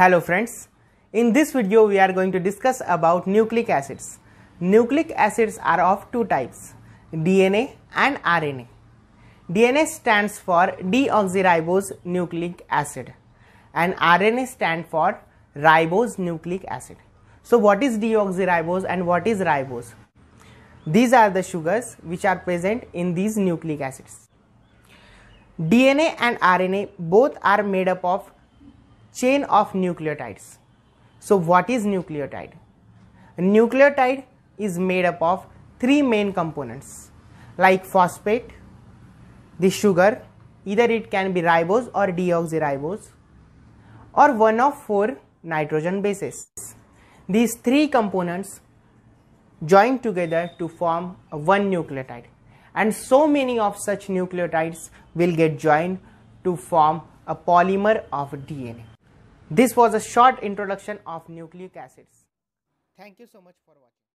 Hello friends, in this video we are going to discuss about nucleic acids. Nucleic acids are of two types, DNA and RNA. DNA stands for deoxyribose nucleic acid and RNA stands for ribose nucleic acid. So what is deoxyribose and what is ribose? These are the sugars which are present in these nucleic acids. DNA and RNA both are made up of chain of nucleotides. So what is nucleotide? nucleotide is made up of three main components like phosphate, the sugar, either it can be ribose or deoxyribose or one of four nitrogen bases. These three components join together to form one nucleotide and so many of such nucleotides will get joined to form a polymer of DNA. This was a short introduction of nucleic acids. Thank you so much for watching.